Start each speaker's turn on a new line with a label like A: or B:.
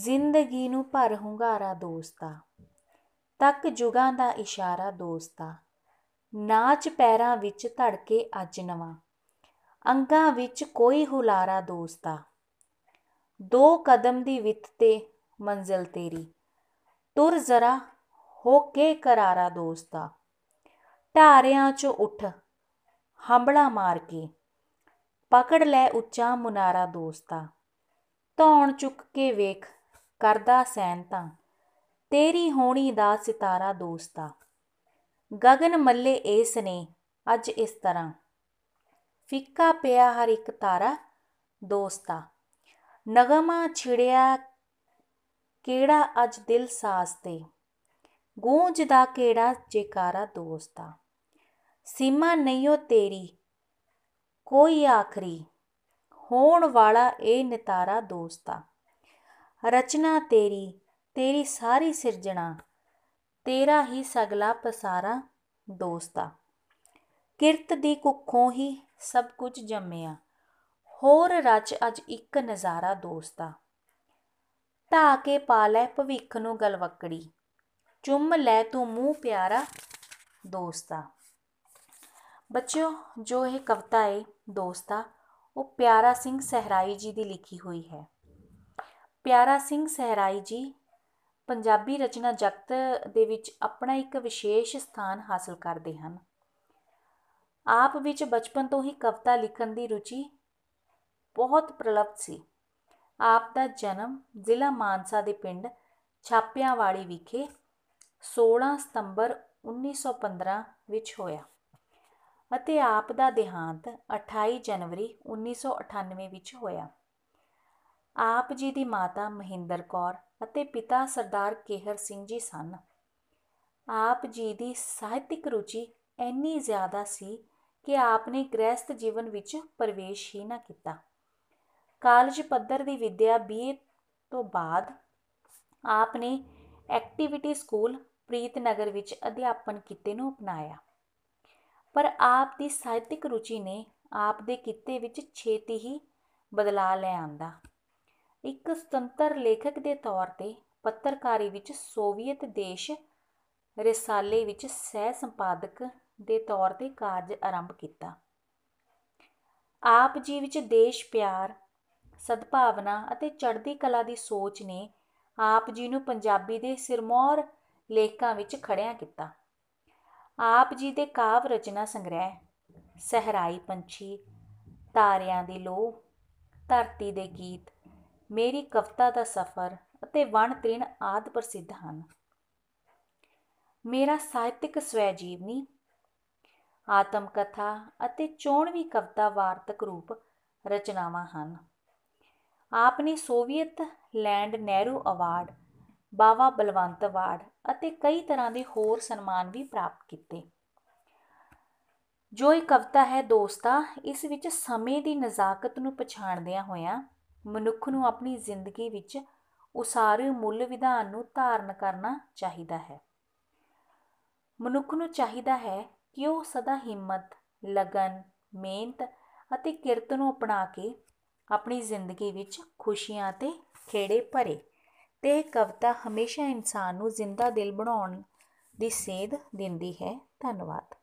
A: ਜ਼ਿੰਦਗੀ ਨੂੰ ਭਰ ਹੁੰਗਾਰਾ ਦੋਸਤਾ ਤੱਕ ਜੁਗਾਂ ਦਾ ਇਸ਼ਾਰਾ ਦੋਸਤਾ ਨਾਚ ਪੈਰਾਂ ਵਿੱਚ ਧੜਕੇ ਅੱਜ ਨਵਾਂ ਅੰਗਾਂ ਵਿੱਚ ਕੋਈ ਹੁਲਾਰਾ ਦੋਸਤਾ ਦੋ ਕਦਮ ਦੀ ਵਿੱਤ ਤੇ ਮੰਜ਼ਿਲ ਤੇਰੀ ਤੁਰ ਜ਼ਰਾ ਹੋ ਕੇ ਕਰਾਰਾ ਦੋਸਤਾ ਢਾਰਿਆਂ 'ਚ ਉੱਠ ਹੰਬਲਾ ਮਾਰ ਕੇ ਪਕੜ ਲੈ ਉੱਚਾ ਮੁਨਾਰਾ ਦੋਸਤਾ ਧੌਣ ਚੁੱਕ ਕੇ ਵੇਖ ਕਰਦਾ ਸੈਨ ਤਾਂ ਤੇਰੀ ਹੋਣੀ ਦਾ ਸਿਤਾਰਾ ਦੋਸਤਾ ਗਗਨ ਮੱਲੇ ਏਸ ਨੇ ਅੱਜ ਇਸ ਤਰ੍ਹਾਂ ਫਿੱਕਾ ਪਿਆ ਹਰ ਇੱਕ ਤਾਰਾ ਦੋਸਤਾ ਨਗਮਾ ਛਿੜਿਆ ਕਿਹੜਾ ਅੱਜ ਦਿਲ ਸਾਸ ਤੇ ਗੂੰਜਦਾ ਕਿਹੜਾ ਜੇਕਾਰਾ ਦੋਸਤਾ ਸੀਮਾ ਹੋ ਤੇਰੀ ਕੋਈ ਆਖਰੀ ਹੋਣ ਵਾਲਾ ਇਹ ਨਿਤਾਰਾ ਦੋਸਤਾ ਰਚਨਾ ਤੇਰੀ ਤੇਰੀ ਸਾਰੀ ਸਿਰਜਣਾ ਤੇਰਾ ਹੀ ਸਗਲਾ ਪਸਾਰਾ ਦੋਸਤਾ ਕਿਰਤ ਦੀ ਕੁੱਖੋਂ ਹੀ ਸਭ ਕੁਝ ਜੰਮਿਆ ਹੋਰ ਰਚ ਅੱਜ ਇੱਕ ਨਜ਼ਾਰਾ ਦੋਸਤਾ ਢਾ ਕੇ ਪਾ ਲੈ ਭਵਿੱਖ ਨੂੰ ਗਲਵਕੜੀ ਚੁੰਮ ਲੈ ਤੂੰ ਮੂੰਹ ਪਿਆਰਾ ਦੋਸਤਾ ਬੱਚਿਓ ਜੋ ਇਹ ਕਵਿਤਾ ਹੈ ਦੋਸਤਾ ਉਹ ਪਿਆਰਾ ਸਿੰਘ ਸਹਰਾਈ ਜੀ ਦੀ ਲਿਖੀ ਹੋਈ ਹੈ ਪਿਆਰਾ ਸਿੰਘ ਸਹਿਰਾਈ ਜੀ ਪੰਜਾਬੀ ਰਚਨਾ ਜਗਤ ਦੇ ਵਿੱਚ ਆਪਣਾ ਇੱਕ ਵਿਸ਼ੇਸ਼ ਸਥਾਨ ਹਾਸਲ ਕਰਦੇ ਹਨ ਆਪ ਵਿੱਚ ਬਚਪਨ ਤੋਂ ਹੀ ਕਵਿਤਾ ਲਿਖਣ ਦੀ ਰੁਚੀ ਬਹੁਤ ਪ੍ਰਲਪਤ ਸੀ ਆਪ ਦਾ ਜਨਮ ਜ਼ਿਲ੍ਹਾ ਮਾਨਸਾ ਦੇ ਪਿੰਡ ਛਾਪਿਆਂਵਾਲੀ ਵਿਖੇ 16 ਸਤੰਬਰ 1915 ਵਿੱਚ ਹੋਇਆ ਅਤੇ ਆਪ ਦਾ ਦੇਹਾਂਤ 28 ਜਨਵਰੀ 1998 ਵਿੱਚ ਹੋਇਆ ਆਪ ਜੀ ਦੀ ਮਾਤਾ ਮਹਿੰਦਰ ਕੌਰ ਅਤੇ ਪਿਤਾ ਸਰਦਾਰ ਕੇਹਰ ਸਿੰਘ ਜੀ ਸਨ ਆਪ ਜੀ ਦੀ ਸਾਹਿਤਿਕ ਰੁਚੀ ਇੰਨੀ ਜ਼ਿਆਦਾ ਸੀ ਕਿ ਆਪ ਨੇ ਗ੍ਰਹਿਸਥ ਜੀਵਨ ਵਿੱਚ ਪ੍ਰਵੇਸ਼ ਹੀ ਨਾ ਕੀਤਾ ਕਾਲਜ ਪੱਧਰ ਦੀ ਵਿੱਦਿਆ ਬੀਏ ਤੋਂ ਬਾਅਦ ਆਪ ਨੇ ਐਕਟੀਵਿਟੀ ਸਕੂਲ ਪ੍ਰੀਤਨਗਰ ਵਿੱਚ ਅਧਿਆਪਨ ਕੀਤੇ ਨੂੰ ਅਪਣਾਇਆ ਪਰ ਆਪ ਦੀ ਸਾਹਿਤਿਕ ਰੁਚੀ ਨੇ ਆਪ ਦੇ ਕਿੱਤੇ ਵਿੱਚ ਛੇਤੀ ਹੀ ਬਦਲਾ ਲੈ ਆਂਦਾ ਇੱਕ ਸੁਤੰਤਰ ਲੇਖਕ ਦੇ ਤੌਰ ਤੇ ਪੱਤਰਕਾਰੀ ਵਿੱਚ ਸੋਵੀਅਤ ਦੇਸ਼ ਰਸਾਲੇ ਵਿੱਚ ਸਹਿ ਸੰਪਾਦਕ ਦੇ ਤੌਰ ਤੇ ਕਾਰਜ ਆਰੰਭ ਕੀਤਾ ਆਪ ਜੀ ਵਿੱਚ ਦੇਸ਼ ਪਿਆਰ ਸਦਭਾਵਨਾ ਅਤੇ ਚੜ੍ਹਦੀ ਕਲਾ ਦੀ ਸੋਚ ਨੇ ਆਪ ਜੀ ਨੂੰ ਪੰਜਾਬੀ ਦੇ ਸਿਰਮੌਰ ਲੇਖਕਾਂ ਵਿੱਚ ਖੜਿਆ ਕੀਤਾ ਆਪ ਜੀ ਦੇ ਕਾਵ ਰਚਨਾ ਸੰਗ੍ਰਹਿ ਸਹਰਾਈ ਪੰਛੀ ਤਾਰਿਆਂ ਦੀ ਲੋਹ ਧਰਤੀ ਦੇ ਗੀਤ ਮੇਰੀ ਕਵਿਤਾ ਦਾ ਸਫ਼ਰ ਅਤੇ ਵਣ ਤ੍ਰਿਣ ਆਦ ਪ੍ਰਸਿੱਧ ਹਨ ਮੇਰਾ ਸਾਹਿਤਿਕ ਸਵੈ ਜੀਵਨੀ ਆਤਮ ਕਥਾ ਅਤੇ ਚੋਣਵੀ ਕਵਿਤਾ ਵਾਰਤਕ ਰੂਪ ਰਚਨਾਵਾਂ ਹਨ ਆਪ ਨੇ Soviet land Nehru award Bawa Balwant award ਅਤੇ ਕਈ ਤਰ੍ਹਾਂ ਦੇ ਹੋਰ ਸਨਮਾਨ ਵੀ ਪ੍ਰਾਪਤ ਕੀਤੇ ਜੋ ਇਹ ਕਵਿਤਾ ਹੈ ਦੋਸਤਾ ਇਸ ਵਿੱਚ ਸਮੇਂ ਦੀ ਨਜ਼ਾਕਤ ਨੂੰ ਪਛਾਣਦਿਆਂ ਹੋਇਆਂ ਮਨੁੱਖ ਨੂੰ ਆਪਣੀ ਜ਼ਿੰਦਗੀ ਵਿੱਚ ਉਸਾਰੇ ਮੁੱਲ ਵਿਧਾਨ ਨੂੰ ਧਾਰਨ ਕਰਨਾ ਚਾਹੀਦਾ ਹੈ ਮਨੁੱਖ ਨੂੰ ਚਾਹੀਦਾ ਹੈ ਕਿ ਉਹ ਸਦਾ ਹਿੰਮਤ, ਲਗਨ, ਮਿਹਨਤ ਅਤੇ ਕਿਰਤ ਨੂੰ ਅਪਣਾ ਕੇ ਆਪਣੀ ਜ਼ਿੰਦਗੀ ਵਿੱਚ ਖੁਸ਼ੀਆਂ ਤੇ ਖੇੜੇ ਭਰੇ ਤੇ ਇਹ ਕਵਿਤਾ ਹਮੇਸ਼ਾ ਇਨਸਾਨ ਨੂੰ ਜ਼ਿੰਦਾ ਦਿਲ ਬਣਾਉਣ ਦੀ ਸੇਧ ਦਿੰਦੀ ਹੈ ਧੰਨਵਾਦ